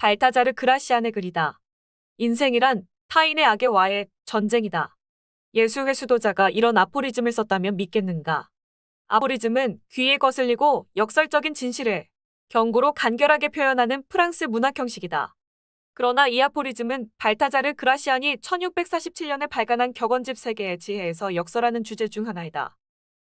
발타자르 그라시안의 글이다. 인생이란 타인의 악에 와해 전쟁이다. 예수회 수도자가 이런 아포리즘을 썼다면 믿겠는가. 아포리즘은 귀에 거슬리고 역설적인 진실을 경고로 간결하게 표현하는 프랑스 문학 형식이다. 그러나 이 아포리즘은 발타자르 그라시안이 1647년에 발간한 격언집 세계의 지혜에서 역설하는 주제 중 하나이다.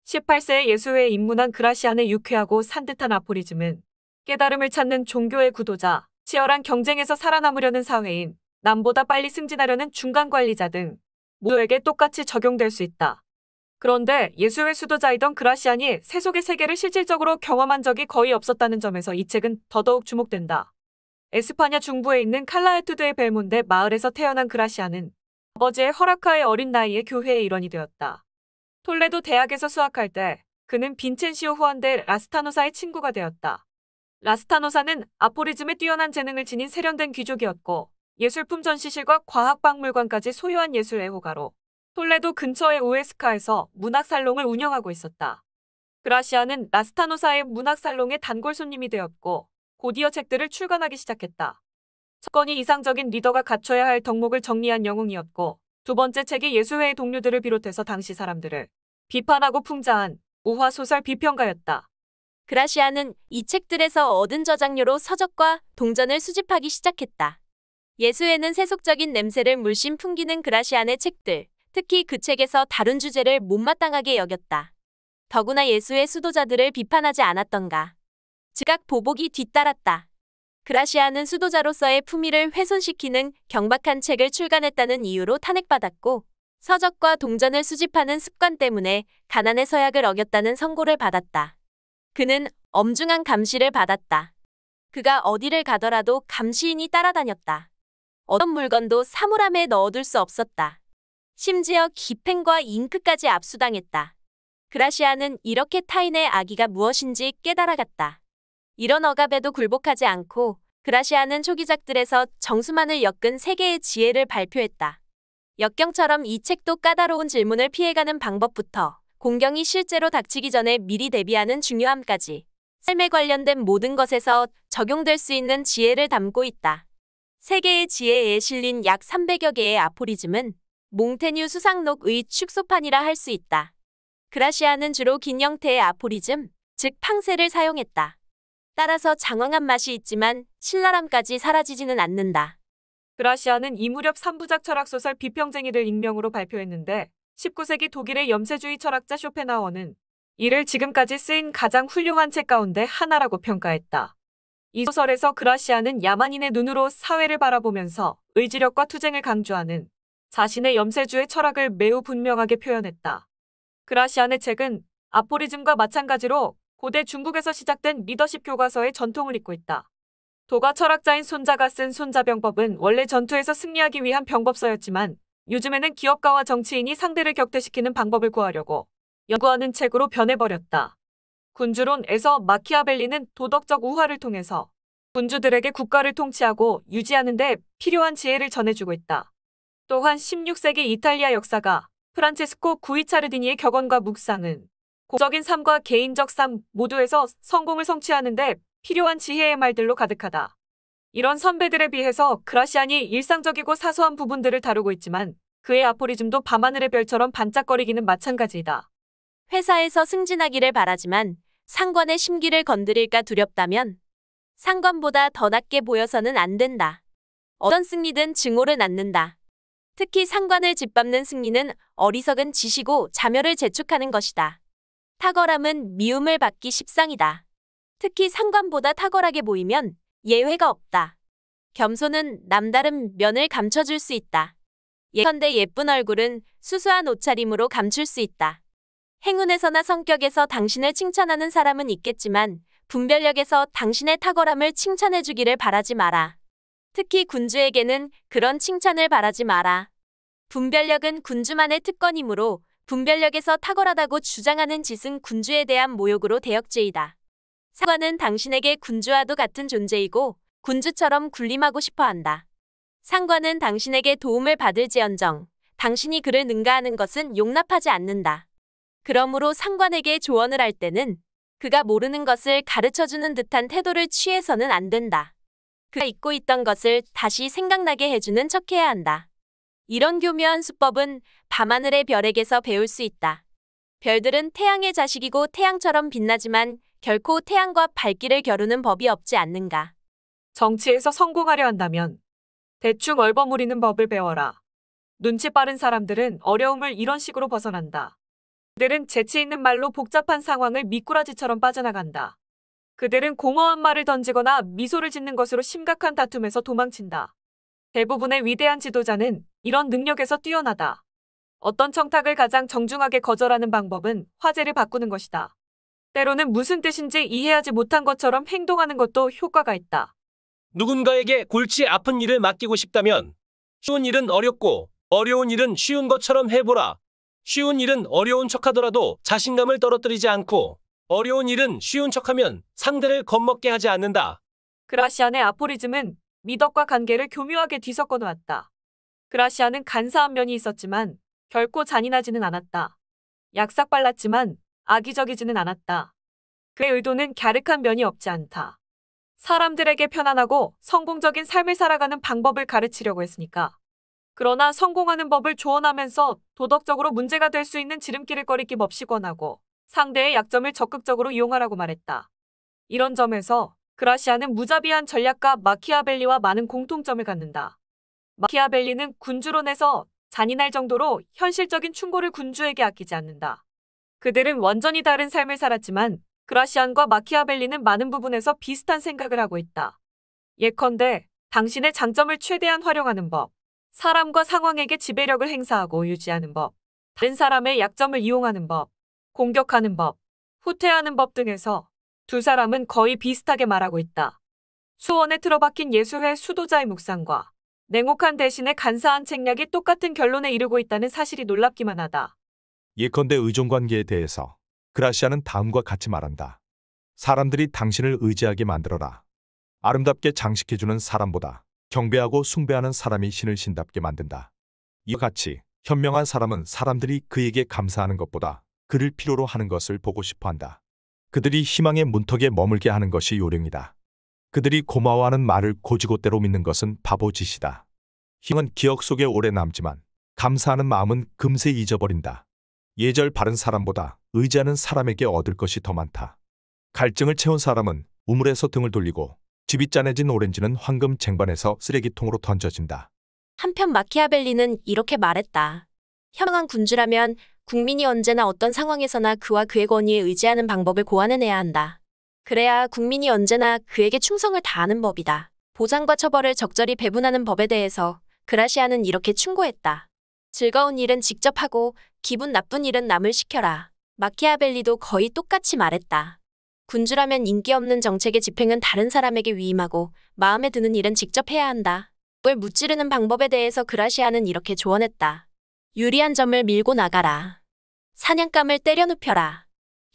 18세의 예수회에 입문한 그라시안의 유쾌하고 산뜻한 아포리즘은 깨달음을 찾는 종교의 구도자, 치열한 경쟁에서 살아남으려는 사회인 남보다 빨리 승진하려는 중간 관리자 등 모두에게 똑같이 적용될 수 있다. 그런데 예수의 수도자이던 그라시안이 세속의 세계를 실질적으로 경험한 적이 거의 없었다는 점에서 이 책은 더더욱 주목된다. 에스파냐 중부에 있는 칼라에투드의 벨몬데 마을에서 태어난 그라시안은 아버지의 허락하에 어린 나이에 교회의 일원이 되었다. 톨레도 대학에서 수학할 때 그는 빈첸시오 후안데 라스타노사의 친구가 되었다. 라스타노사는 아포리즘에 뛰어난 재능을 지닌 세련된 귀족이었고 예술품 전시실과 과학박물관까지 소유한 예술 애호가로 톨레도 근처의 오에스카에서 문학살롱을 운영하고 있었다. 그라시아는 라스타노사의 문학살롱의 단골 손님이 되었고 곧이어 책들을 출간하기 시작했다. 첫 건이 이상적인 리더가 갖춰야 할 덕목을 정리한 영웅이었고 두 번째 책이 예술회의 동료들을 비롯해서 당시 사람들을 비판하고 풍자한 우화소설 비평가였다. 그라시아는 이 책들에서 얻은 저작료로 서적과 동전을 수집하기 시작했다. 예수에는 세속적인 냄새를 물씬 풍기는 그라시안의 책들, 특히 그 책에서 다룬 주제를 못마땅하게 여겼다. 더구나 예수의 수도자들을 비판하지 않았던가. 즉각 보복이 뒤따랐다. 그라시아는 수도자로서의 품위를 훼손시키는 경박한 책을 출간했다는 이유로 탄핵받았고, 서적과 동전을 수집하는 습관 때문에 가난의 서약을 어겼다는 선고를 받았다. 그는 엄중한 감시를 받았다. 그가 어디를 가더라도 감시인이 따라다녔다. 어떤 물건도 사물함에 넣어둘 수 없었다. 심지어 기펜과 잉크까지 압수당했다. 그라시아는 이렇게 타인의 아기가 무엇인지 깨달아갔다. 이런 억압에도 굴복하지 않고 그라시아는 초기작들에서 정수만을 엮은 세계의 지혜를 발표했다. 역경처럼 이 책도 까다로운 질문을 피해가는 방법부터 공경이 실제로 닥치기 전에 미리 대비하는 중요함까지 삶에 관련된 모든 것에서 적용될 수 있는 지혜를 담고 있다. 세계의 지혜에 실린 약 300여 개의 아포리즘은 몽테뉴 수상록의 축소판이라 할 수 있다. 그라시아는 주로 긴 형태의 아포리즘, 즉 팡세를 사용했다. 따라서 장황한 맛이 있지만 신랄함까지 사라지지는 않는다. 그라시아는 이 무렵 3부작 철학소설 비평쟁이를 익명으로 발표했는데 19세기 독일의 염세주의 철학자 쇼펜하워는 이를 지금까지 쓰인 가장 훌륭한 책 가운데 하나라고 평가했다. 이 소설에서 그라시아는 야만인의 눈으로 사회를 바라보면서 의지력과 투쟁을 강조하는 자신의 염세주의 철학을 매우 분명하게 표현했다. 그라시안의 책은 아포리즘과 마찬가지로 고대 중국에서 시작된 리더십 교과서의 전통을 잇고 있다. 도가 철학자인 손자가 쓴 손자병법은 원래 전투에서 승리하기 위한 병법서였지만 요즘에는 기업가와 정치인이 상대를 격대시키는 방법을 구하려고 연구하는 책으로 변해버렸다. 군주론에서 마키아벨리는 도덕적 우화를 통해서 군주들에게 국가를 통치하고 유지하는 데 필요한 지혜를 전해주고 있다. 또한 16세기 이탈리아 역사가 프란체스코 구이차르디니의 격언과 묵상은 공적인 삶과 개인적 삶 모두에서 성공을 성취하는 데 필요한 지혜의 말들로 가득하다. 이런 선배들에 비해서 그라시안이 일상적이고 사소한 부분들을 다루고 있지만 그의 아포리즘도 밤하늘의 별처럼 반짝거리기는 마찬가지이다. 회사에서 승진하기를 바라지만 상관의 심기를 건드릴까 두렵다면 상관보다 더 낮게 보여서는 안 된다. 어떤 승리든 증오를 낳는다. 특히 상관을 짓밟는 승리는 어리석은 지시고 자멸을 재촉하는 것이다. 탁월함은 미움을 받기 십상이다. 특히 상관보다 탁월하게 보이면 예외가 없다. 겸손은 남다른 면을 감춰줄 수 있다. 예컨대 예쁜 얼굴은 수수한 옷차림으로 감출 수 있다. 행운에서나 성격에서 당신을 칭찬하는 사람은 있겠지만 분별력에서 당신의 탁월함을 칭찬해주기를 바라지 마라. 특히 군주에게는 그런 칭찬을 바라지 마라. 분별력은 군주만의 특권이므로 분별력에서 탁월하다고 주장하는 짓은 군주에 대한 모욕으로 대역죄이다. 사과는 당신에게 군주와도 같은 존재이고 군주처럼 군림하고 싶어 한다. 상관은 당신에게 도움을 받을지언정 당신이 그를 능가하는 것은 용납하지 않는다. 그러므로 상관에게 조언을 할 때는 그가 모르는 것을 가르쳐주는 듯한 태도를 취해서는 안 된다. 그가 잊고 있던 것을 다시 생각나게 해주는 척해야 한다. 이런 교묘한 수법은 밤하늘의 별에게서 배울 수 있다. 별들은 태양의 자식이고 태양처럼 빛나지만 결코 태양과 밝기를 겨루는 법이 없지 않는가. 정치에서 성공하려 한다면 대충 얼버무리는 법을 배워라. 눈치 빠른 사람들은 어려움을 이런 식으로 벗어난다. 그들은 재치 있는 말로 복잡한 상황을 미꾸라지처럼 빠져나간다. 그들은 공허한 말을 던지거나 미소를 짓는 것으로 심각한 다툼에서 도망친다. 대부분의 위대한 지도자는 이런 능력에서 뛰어나다. 어떤 청탁을 가장 정중하게 거절하는 방법은 화제를 바꾸는 것이다. 때로는 무슨 뜻인지 이해하지 못한 것처럼 행동하는 것도 효과가 있다. 누군가에게 골치 아픈 일을 맡기고 싶다면 쉬운 일은 어렵고 어려운 일은 쉬운 것처럼 해보라. 쉬운 일은 어려운 척하더라도 자신감을 떨어뜨리지 않고 어려운 일은 쉬운 척하면 상대를 겁먹게 하지 않는다. 그라시안의 아포리즘은 미덕과 관계를 교묘하게 뒤섞어 놓았다. 그라시안은 간사한 면이 있었지만 결코 잔인하지는 않았다. 약삭발랐지만 악의적이지는 않았다. 그의 의도는 갸륵한 면이 없지 않다. 사람들에게 편안하고 성공적인 삶을 살아가는 방법을 가르치려고 했으니까. 그러나 성공하는 법을 조언하면서 도덕적으로 문제가 될 수 있는 지름길을 꺼리기 없이 권하고 상대의 약점을 적극적으로 이용하라고 말했다. 이런 점에서 그라시아는 무자비한 전략가 마키아벨리와 많은 공통점을 갖는다. 마키아벨리는 군주론에서 잔인할 정도로 현실적인 충고를 군주에게 아끼지 않는다. 그들은 완전히 다른 삶을 살았지만 그라시안과 마키아벨리는 많은 부분에서 비슷한 생각을 하고 있다. 예컨대 당신의 장점을 최대한 활용하는 법, 사람과 상황에게 지배력을 행사하고 유지하는 법, 다른 사람의 약점을 이용하는 법, 공격하는 법, 후퇴하는 법 등에서 두 사람은 거의 비슷하게 말하고 있다. 수원에 틀어박힌 예수회 수도자의 묵상과 냉혹한 대신에 간사한 책략이 똑같은 결론에 이르고 있다는 사실이 놀랍기만 하다. 예컨대 의존관계에 대해서 그라시아는 다음과 같이 말한다. 사람들이 당신을 의지하게 만들어라. 아름답게 장식해주는 사람보다 경배하고 숭배하는 사람이 신을 신답게 만든다. 이와 같이 현명한 사람은 사람들이 그에게 감사하는 것보다 그를 필요로 하는 것을 보고 싶어 한다. 그들이 희망의 문턱에 머물게 하는 것이 요령이다. 그들이 고마워하는 말을 고지고대로 믿는 것은 바보 짓이다. 힘은 기억 속에 오래 남지만 감사하는 마음은 금세 잊어버린다. 예절 바른 사람보다 의지하는 사람에게 얻을 것이 더 많다. 갈증을 채운 사람은 우물에서 등을 돌리고 집이 짠해진 오렌지는 황금 쟁반에서 쓰레기통으로 던져진다. 한편 마키아벨리는 이렇게 말했다. 현명한 군주라면 국민이 언제나 어떤 상황에서나 그와 그의 권위에 의지하는 방법을 고안해내야 한다. 그래야 국민이 언제나 그에게 충성을 다하는 법이다. 보장과 처벌을 적절히 배분하는 법에 대해서 그라시아는 이렇게 충고했다. 즐거운 일은 직접 하고 기분 나쁜 일은 남을 시켜라. 마키아벨리도 거의 똑같이 말했다. 군주라면 인기 없는 정책의 집행은 다른 사람에게 위임하고 마음에 드는 일은 직접 해야 한다. 을 무찌르는 방법에 대해서 그라시아는 이렇게 조언했다. 유리한 점을 밀고 나가라. 사냥감을 때려 눕혀라.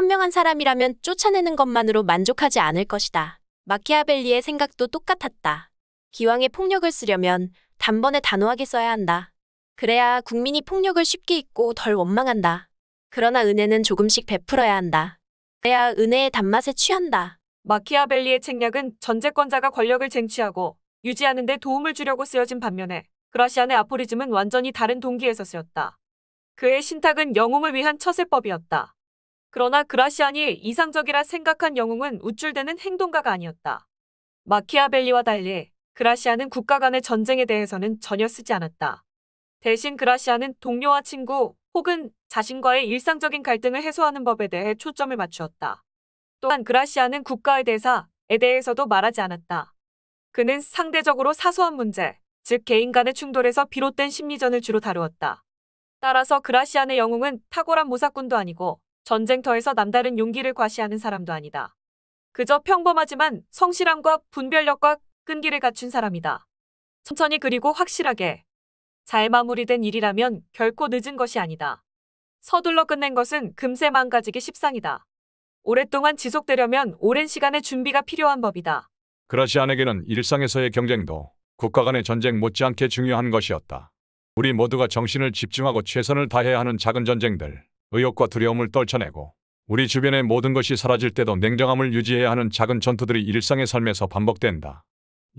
현명한 사람이라면 쫓아내는 것만으로 만족하지 않을 것이다. 마키아벨리의 생각도 똑같았다. 기왕에 폭력을 쓰려면 단번에 단호하게 써야 한다. 그래야 국민이 폭력을 쉽게 잊고 덜 원망한다. 그러나 은혜는 조금씩 베풀어야 한다. 그래야 은혜의 단맛에 취한다. 마키아벨리의 책략은 전제권자가 권력을 쟁취하고 유지하는 데 도움을 주려고 쓰여진 반면에 그라시안의 아포리즘은 완전히 다른 동기에서 쓰였다. 그의 신탁은 영웅을 위한 처세법이었다. 그러나 그라시안이 이상적이라 생각한 영웅은 우쭐대는 행동가가 아니었다. 마키아벨리와 달리 그라시안은 국가 간의 전쟁에 대해서는 전혀 쓰지 않았다. 대신 그라시아는 동료와 친구 혹은 자신과의 일상적인 갈등을 해소하는 법에 대해 초점을 맞추었다. 또한 그라시아는 국가의 대사에 대해서도 말하지 않았다. 그는 상대적으로 사소한 문제, 즉 개인 간의 충돌에서 비롯된 심리전을 주로 다루었다. 따라서 그라시안의 영웅은 탁월한 모사꾼도 아니고 전쟁터에서 남다른 용기를 과시하는 사람도 아니다. 그저 평범하지만 성실함과 분별력과 끈기를 갖춘 사람이다. 천천히 그리고 확실하게 잘 마무리된 일이라면 결코 늦은 것이 아니다. 서둘러 끝낸 것은 금세 망가지기 십상이다. 오랫동안 지속되려면 오랜 시간의 준비가 필요한 법이다. 그라시안에게는 일상에서의 경쟁도 국가 간의 전쟁 못지않게 중요한 것이었다. 우리 모두가 정신을 집중하고 최선을 다해야 하는 작은 전쟁들, 의욕과 두려움을 떨쳐내고 우리 주변의 모든 것이 사라질 때도 냉정함을 유지해야 하는 작은 전투들이 일상의 삶에서 반복된다.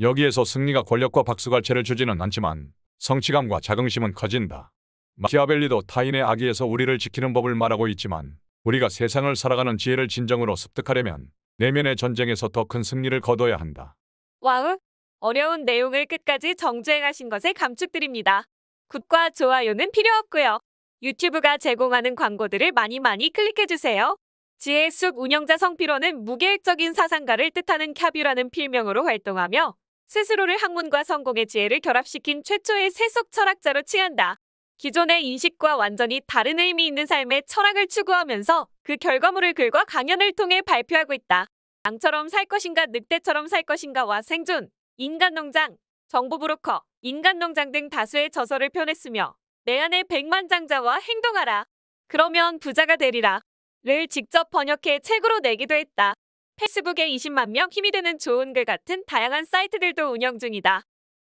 여기에서 승리가 권력과 박수갈채를 주지는 않지만 성취감과 자긍심은 커진다. 마키아벨리도 타인의 악의에서 우리를 지키는 법을 말하고 있지만 우리가 세상을 살아가는 지혜를 진정으로 습득하려면 내면의 전쟁에서 더 큰 승리를 거둬야 한다. 와우! 어려운 내용을 끝까지 정주행하신 것에 감축드립니다. 굿과 좋아요는 필요 없고요. 유튜브가 제공하는 광고들을 많이 많이 클릭해주세요. 지혜의 숲 운영자 성피로는 무계획적인 사상가를 뜻하는 캬뷰라는 필명으로 활동하며 스스로를 학문과 성공의 지혜를 결합시킨 최초의 세속 철학자로 치한다. 기존의 인식과 완전히 다른 의미 있는 삶의 철학을 추구하면서 그 결과물을 글과 강연을 통해 발표하고 있다. 양처럼 살 것인가 늑대처럼 살 것인가와 생존, 인간농장, 정보 브로커, 인간농장 등 다수의 저서를 펴냈으며 내 안에 백만장자와 행동하라. 그러면 부자가 되리라. 를 직접 번역해 책으로 내기도 했다. 페이스북에 20만 명 힘이 되는 좋은 글 같은 다양한 사이트들도 운영 중이다.